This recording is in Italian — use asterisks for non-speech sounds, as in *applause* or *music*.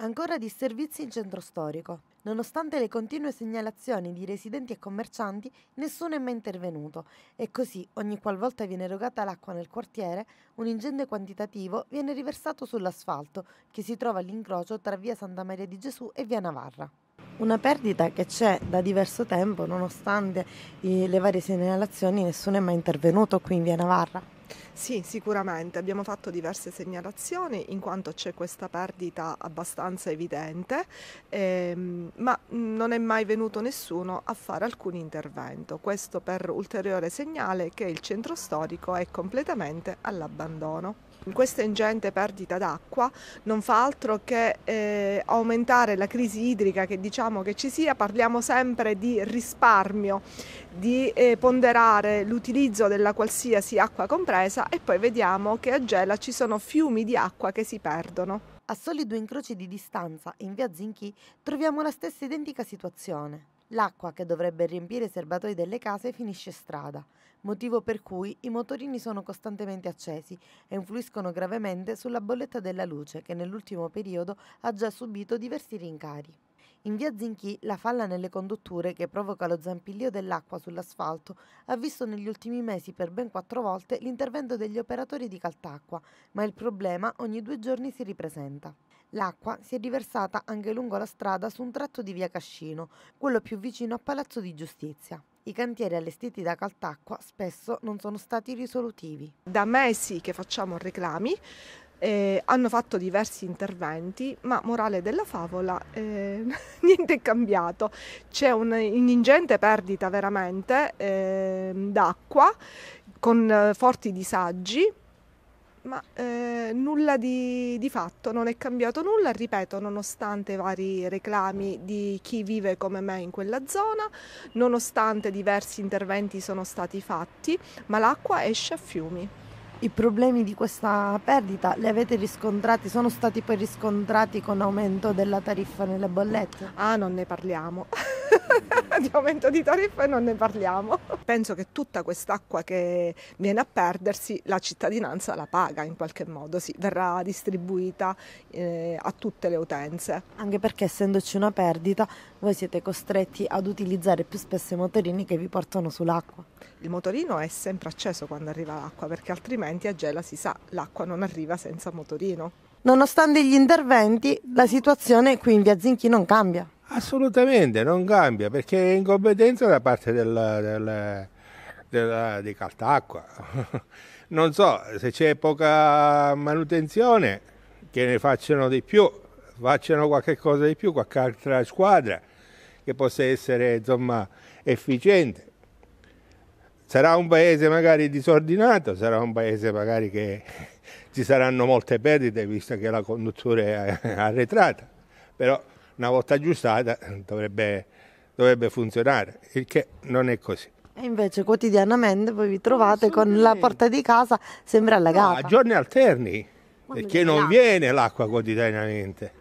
Ancora disservizi in centro storico. Nonostante le continue segnalazioni di residenti e commercianti, nessuno è mai intervenuto e così ogni qualvolta viene erogata l'acqua nel quartiere, un ingente quantitativo viene riversato sull'asfalto che si trova all'incrocio tra via Santa Maria di Gesù e via Navarra. Una perdita che c'è da diverso tempo, nonostante eh, le varie segnalazioni, nessuno è mai intervenuto qui in via Navarra. Sì, sicuramente abbiamo fatto diverse segnalazioni in quanto c'è questa perdita abbastanza evidente, ehm, ma non è mai venuto nessuno a fare alcun intervento. Questo per ulteriore segnale che il centro storico è completamente all'abbandono. Questa ingente perdita d'acqua non fa altro che eh, aumentare la crisi idrica che diciamo che ci sia, parliamo sempre di risparmio, di eh, ponderare l'utilizzo della qualsiasi acqua compresa ripresa e poi vediamo che a Gela ci sono fiumi di acqua che si perdono. A soli due incroci di distanza, in via Zinchi, troviamo la stessa identica situazione. L'acqua che dovrebbe riempire i serbatoi delle case finisce strada, motivo per cui i motorini sono costantemente accesi e influiscono gravemente sulla bolletta della luce che nell'ultimo periodo ha già subito diversi rincari. In via Zinchi la falla nelle condutture che provoca lo zampillio dell'acqua sull'asfalto ha visto negli ultimi mesi per ben quattro volte l'intervento degli operatori di Caltacqua, ma il problema ogni due giorni si ripresenta. L'acqua si è riversata anche lungo la strada su un tratto di via Cascino, quello più vicino a Palazzo di Giustizia. I cantieri allestiti da Caltacqua spesso non sono stati risolutivi. Da mesi che facciamo reclami, eh, hanno fatto diversi interventi, ma morale della favola, eh, *laughs* niente è cambiato. C'è un'ingente perdita veramente eh, d'acqua con eh, forti disagi, ma eh, nulla di, di, fatto, non è cambiato nulla, ripeto, nonostante vari reclami di chi vive come me in quella zona, nonostante diversi interventi sono stati fatti, ma l'acqua esce a fiumi i problemi di questa perdita li avete riscontrati? Sono stati poi riscontrati con aumento della tariffa nelle bollette? Ah, non ne parliamo. *laughs* *laughs* di aumento di tariffa e non ne parliamo. Penso che tutta quest'acqua che viene a perdersi la cittadinanza la paga in qualche modo, sì, verrà distribuita eh, a tutte le utenze. Anche perché essendoci una perdita voi siete costretti ad utilizzare più spesso i motorini che vi portano sull'acqua. Il motorino è sempre acceso quando arriva l'acqua perché altrimenti a Gela si sa l'acqua non arriva senza motorino. Nonostante gli interventi, la situazione qui in via Zinchi non cambia. Assolutamente, non cambia, perché è incompetenza da parte del, del, del, di Caltacqua. *laughs* non so, se c'è poca manutenzione, che ne facciano di più, facciano qualche cosa di più, qualche altra squadra che possa essere insomma, efficiente. Sarà un paese magari disordinato, sarà un paese magari che *laughs* ci saranno molte perdite visto che la conduttura è arretrata, però una volta aggiustata dovrebbe, dovrebbe funzionare, il che non è così. E invece quotidianamente voi vi trovate con la porta di casa sempre allagata. No, a giorni alterni, perché non viene l'acqua quotidianamente.